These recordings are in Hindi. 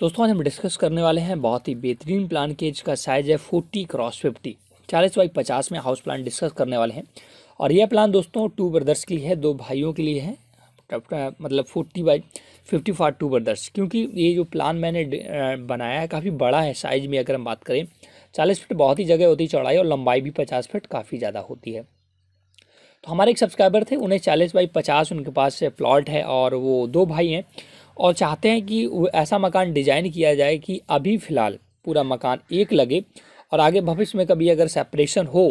दोस्तों आज हम डिस्कस करने वाले हैं बहुत ही बेहतरीन प्लान के जिसका साइज़ है फोर्टी क्रॉस फिफ्टी चालीस बाई पचास में हाउस प्लान डिस्कस करने वाले हैं और यह प्लान दोस्तों टू ब्रदर्स के लिए है दो भाइयों के लिए है मतलब forty by fifty for two brothers क्योंकि ये जो प्लान मैंने बनाया है काफ़ी बड़ा है साइज़ में अगर हम बात करें चालीस फिट बहुत ही जगह होती है चौड़ाई और लंबाई भी पचास फिट काफ़ी ज़्यादा होती है तो हमारे एक सब्सक्राइबर थे उन्हें चालीस बाई पचास उनके पास प्लॉट है और वो दो भाई हैं और चाहते हैं कि ऐसा मकान डिजाइन किया जाए कि अभी फ़िलहाल पूरा मकान एक लगे और आगे भविष्य में कभी अगर सेपरेशन हो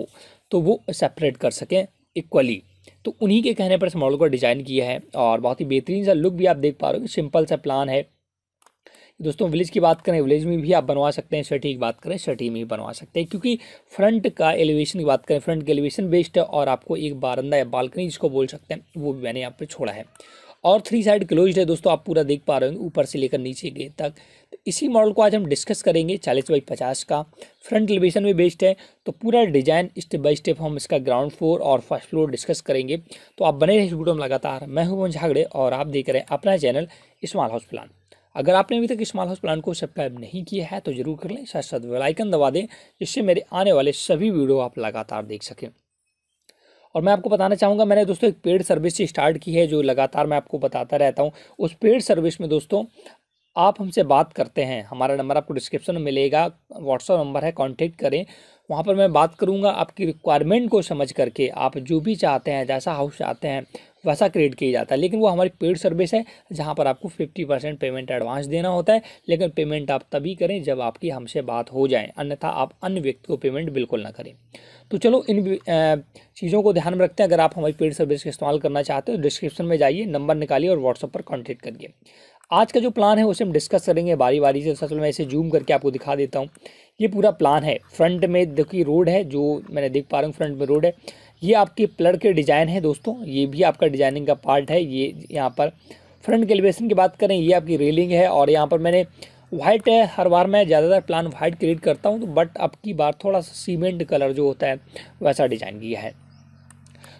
तो वो सेपरेट कर सकें इक्वली तो उन्हीं के कहने पर इस मॉडल को डिज़ाइन किया है और बहुत ही बेहतरीन सा लुक भी आप देख पा रहे हो सिंपल सा प्लान है दोस्तों विलेज की बात करें विलेज में भी आप बनवा सकते हैं शटी की बात करें शटी में भी बनवा सकते हैं क्योंकि फ्रंट का एलिवेशन की बात करें फ्रंट के एलिवेशन बेस्ड है और आपको एक बारंदा या बालकनी जिसको बोल सकते हैं वो भी मैंने यहाँ पर छोड़ा है और थ्री साइड क्लोज है दोस्तों आप पूरा देख पा रहे होंगे ऊपर से लेकर नीचे गेट तक तो इसी मॉडल को आज हम डिस्कस करेंगे चालीस बाई पचास का फ्रंट एलिवेशन में बेस्ड है तो पूरा डिजाइन स्टेप बाय स्टेप हम इसका ग्राउंड फ्लोर और फर्स्ट फ्लोर डिस्कस करेंगे तो आप बने रहे वीडियो में लगातार मैं हूं झागड़े और आप देख रहे हैं अपना चैनल स्मॉल हाउस प्लान अगर आपने अभी तक स्मॉल हाउस प्लान को सब्सक्राइब नहीं किया है तो जरूर कर लें साथ साथ वेलाइकन दबा दें जिससे मेरे आने वाले सभी वीडियो आप लगातार देख सकें और मैं आपको बताना चाहूँगा मैंने दोस्तों एक पेड सर्विस स्टार्ट की है जो लगातार मैं आपको बताता रहता हूँ उस पेड सर्विस में दोस्तों आप हमसे बात करते हैं हमारा नंबर आपको डिस्क्रिप्शन में मिलेगा व्हाट्सअप नंबर है कॉन्टेक्ट करें वहाँ पर मैं बात करूँगा आपकी रिक्वायरमेंट को समझ करके आप जो भी चाहते हैं जैसा हाउस चाहते हैं वैसा क्रिएट किया जाता है लेकिन वो हमारी पेड सर्विस है जहाँ पर आपको फिफ्टी परसेंट पेमेंट एडवांस देना होता है लेकिन पेमेंट आप तभी करें जब आपकी हमसे बात हो जाए अन्यथा आप अन्य व्यक्ति को पेमेंट बिल्कुल ना करें तो चलो इन चीज़ों को ध्यान में रखते हैं अगर आप हमारी पेड सर्विस का इस्तेमाल करना चाहते हो डिस्क्रिप्शन में जाइए नंबर निकालिए और व्हाट्सअप पर कॉन्टेक्ट करिए आज का जो प्लान है उसे हम डिस्कस करेंगे बारी बारी से असल मैं इसे जूम करके आपको दिखा देता हूँ ये पूरा प्लान है फ्रंट में देखिए रोड है जो मैंने देख पा रहा हूँ फ्रंट में रोड है ये आपके प्लर के डिज़ाइन है दोस्तों ये भी आपका डिज़ाइनिंग का पार्ट है ये यहाँ पर फ्रंट के एलिवेशन की बात करें ये आपकी रेलिंग है और यहाँ पर मैंने वाइट है हर बार मैं ज़्यादातर प्लान वाइट क्रिएट करता हूँ तो बट अब की बार थोड़ा सा सीमेंट कलर जो होता है वैसा डिज़ाइन किया है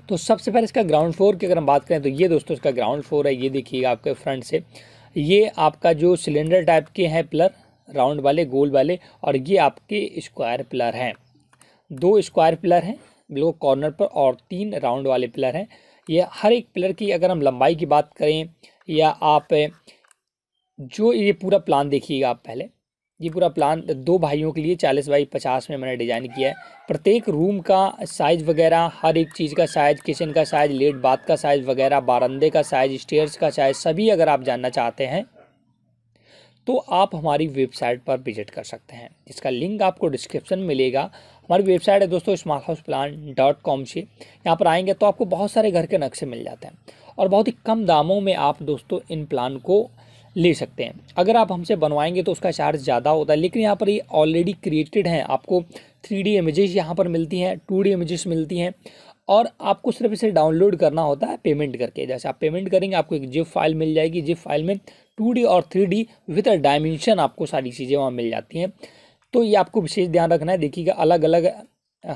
तो सबसे पहले इसका ग्राउंड फ्लोर की अगर हम बात करें तो ये दोस्तों इसका ग्राउंड फ्लोर है ये देखिएगा आपके फ्रंट से ये आपका जो सिलेंडर टाइप के हैं पिलर राउंड वाले गोल वाले और ये आपके स्क्वायर पिलर हैं दो स्क्वायर पिलर हैं बिल्कुल कॉर्नर पर और तीन राउंड वाले पिलर हैं ये हर एक पिलर की अगर हम लंबाई की बात करें या आप जो ये पूरा प्लान देखिएगा आप पहले ये पूरा प्लान दो भाइयों के लिए चालीस बाई पचास में मैंने डिज़ाइन किया है प्रत्येक रूम का साइज़ वगैरह हर एक चीज़ का साइज़ किचन का साइज़ लेट बाथ का साइज़ वगैरह बारंदे का साइज़ स्टेयर्स का साइज़ सभी अगर आप जानना चाहते हैं तो आप हमारी वेबसाइट पर विजिट कर सकते हैं इसका लिंक आपको डिस्क्रिप्शन मिलेगा हमारी वेबसाइट है दोस्तों smart house plan dot com से यहाँ पर आएंगे तो आपको बहुत सारे घर के नक्शे मिल जाते हैं और बहुत ही कम दामों में आप दोस्तों इन प्लान को ले सकते हैं अगर आप हमसे बनवाएंगे तो उसका चार्ज ज़्यादा होता है लेकिन यहाँ पर ये ऑलरेडी क्रिएटेड हैं आपको थ्री डी इमेजेस यहाँ पर मिलती हैं टू डी इमेजेस मिलती हैं और आपको सिर्फ इसे डाउनलोड करना होता है पेमेंट करके जैसे आप पेमेंट करेंगे आपको एक जिप फाइल मिल जाएगी जिप फाइल में टू डी और थ्री डी विथ डायमेंशन आपको सारी चीज़ें वहाँ मिल जाती हैं तो ये आपको विशेष ध्यान रखना है देखिएगा अलग अलग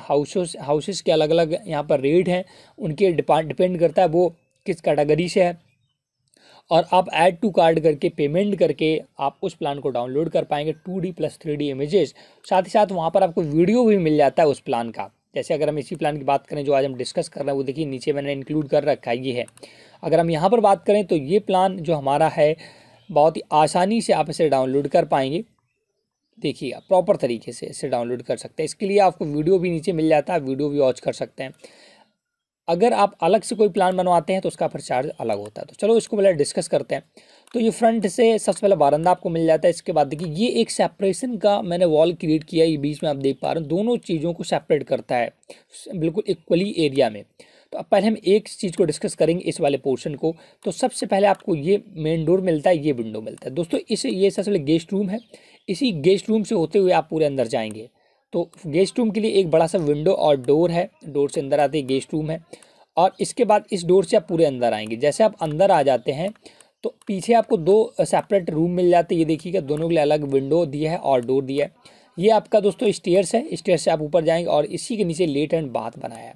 हाउसेस हाउसेस के अलग अलग यहाँ पर रेट हैं उनके डिपेंड करता है वो किस कैटेगरी से है और आप ऐड टू कार्ड करके पेमेंट करके आप उस प्लान को डाउनलोड कर पाएंगे two D plus three D images साथ ही साथ वहाँ पर आपको वीडियो भी मिल जाता है उस प्लान का जैसे अगर हम इसी प्लान की बात करें जो आज हम डिस्कस कर रहे हैं वो देखिए नीचे मैंने इंक्लूड कर रखा है ये है अगर हम यहाँ पर बात करें तो ये प्लान जो हमारा है बहुत ही आसानी से आप इसे डाउनलोड कर पाएंगे देखिए प्रॉपर तरीके से इसे डाउनलोड कर सकते हैं इसके लिए आपको वीडियो भी नीचे मिल जाता है वीडियो भी वॉच कर सकते हैं अगर आप अलग से कोई प्लान बनवाते हैं तो उसका फिर चार्ज अलग होता है तो चलो इसको पहले डिस्कस करते हैं तो ये फ्रंट से सबसे पहले बारंदा आपको मिल जाता है इसके बाद देखिए ये एक सेपरेशन का मैंने वॉल क्रिएट किया ये बीच में आप देख पा रहे हैं दोनों चीज़ों को सेपरेट करता है बिल्कुल इक्वली एरिया में तो अब पहले हम एक चीज़ को डिस्कस करेंगे इस वाले पोर्शन को तो सबसे पहले आपको ये मेन डोर मिलता है ये विंडो मिलता है दोस्तों इस ये सबसे पहले गेस्ट रूम है इसी गेस्ट रूम से होते हुए आप पूरे अंदर जाएंगे तो गेस्ट रूम के लिए एक बड़ा सा विंडो और डोर है डोर से अंदर आते गेस्ट रूम है और इसके बाद इस डोर से आप पूरे अंदर आएंगे जैसे आप अंदर आ जाते हैं तो पीछे आपको दो सेपरेट रूम मिल जाते हैं ये देखिएगा दोनों के लिए अलग विंडो दिया है और डोर दिया है ये आपका दोस्तों स्टेयर्स है स्टेयर से आप ऊपर जाएंगे और इसी के नीचे लेट एंड बाथ बनाया है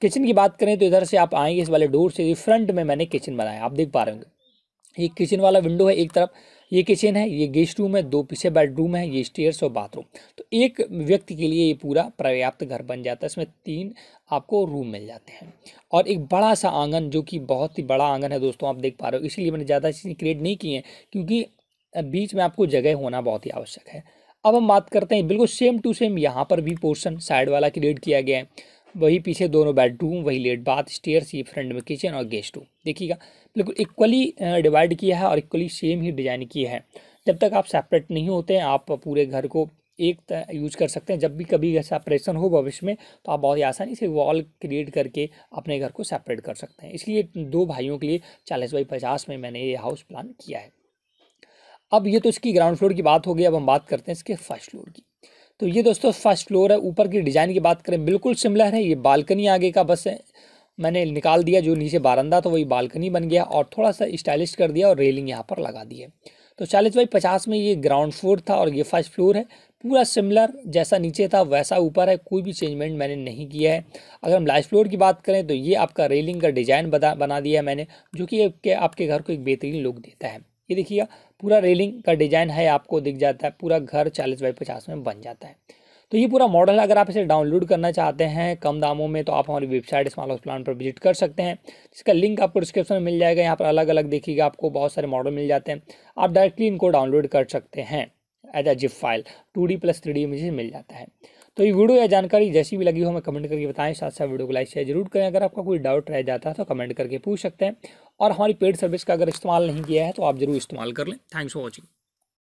किचन की बात करें तो इधर से आप आएंगे इस वाले डोर से फ्रंट में मैंने किचन बनाया आप देख पा रहे होंगे ये किचन वाला विंडो है एक तरफ ये किचन है ये गेस्ट रूम है दो पीछे बेडरूम है ये स्टेयर्स और बाथरूम तो एक व्यक्ति के लिए ये पूरा पर्याप्त घर बन जाता है इसमें तीन आपको रूम मिल जाते हैं और एक बड़ा सा आंगन जो कि बहुत ही बड़ा आंगन है दोस्तों आप देख पा रहे हो इसीलिए मैंने ज़्यादा चीज़ें क्रिएट नहीं की हैं क्योंकि बीच में आपको जगह होना बहुत ही आवश्यक है अब हम बात करते हैं बिल्कुल सेम टू सेम यहाँ पर भी पोर्सन साइड वाला क्रिएट किया गया है वही पीछे दोनों बेडरूम वही लेट बाथ स्टेयर्स ये फ्रंट में किचन और गेस्ट रूम देखिएगा बिल्कुल इक्वली डिवाइड किया है और इक्वली सेम ही डिजाइन किया है जब तक आप सेपरेट नहीं होते हैं आप पूरे घर को एक यूज कर सकते हैं जब भी कभी सेपरेशन हो भविष्य में तो आप बहुत ही आसानी से वॉल क्रिएट करके अपने घर को सेपरेट कर सकते हैं इसलिए दो भाइयों के लिए चालीस बाई पचास में मैंने ये हाउस प्लान किया है अब ये तो इसकी ग्राउंड फ्लोर की बात हो गई अब हम बात करते हैं इसके फर्स्ट फ्लोर की तो ये दोस्तों फर्स्ट फ्लोर है ऊपर की डिज़ाइन की बात करें बिल्कुल सिमिलर है ये बालकनी आगे का बस है मैंने निकाल दिया जो नीचे बारंदा तो वही बालकनी बन गया और थोड़ा सा स्टाइलिश कर दिया और रेलिंग यहाँ पर लगा दी है तो चालीस बाई पचास में ये ग्राउंड फ्लोर था और ये फर्स्ट फ्लोर है पूरा सिमिलर जैसा नीचे था वैसा ऊपर है कोई भी चेंजमेंट मैंने नहीं किया है अगर हम लास्ट फ्लोर की बात करें तो ये आपका रेलिंग का डिज़ाइन बना दिया है मैंने जो कि आपके घर को एक बेहतरीन लुक देता है ये देखिए पूरा रेलिंग का डिजाइन है आपको दिख जाता है पूरा घर चालीस बाई पचास में बन जाता है तो ये पूरा मॉडल अगर आप इसे डाउनलोड करना चाहते हैं कम दामों में तो आप हमारी वेबसाइट स्मॉल हाउस प्लान पर विजिट कर सकते हैं इसका लिंक आपको डिस्क्रिप्शन में मिल जाएगा यहाँ पर अलग अलग देखिएगा आपको बहुत सारे मॉडल मिल जाते हैं आप डायरेक्टली इनको डाउनलोड कर सकते हैं as a zip file two D plus three D मिल जाता है तो ये वीडियो या जानकारी जैसी भी लगी हो हमें कमेंट करके बताएं साथ साथ वीडियो को लाइक शेयर जरूर करें अगर आपका कोई डाउट रह जाता है तो कमेंट करके पूछ सकते हैं और हमारी पेड सर्विस का अगर इस्तेमाल नहीं किया है तो आप जरूर इस्तेमाल कर लें थैंक्स फॉर वॉचिंग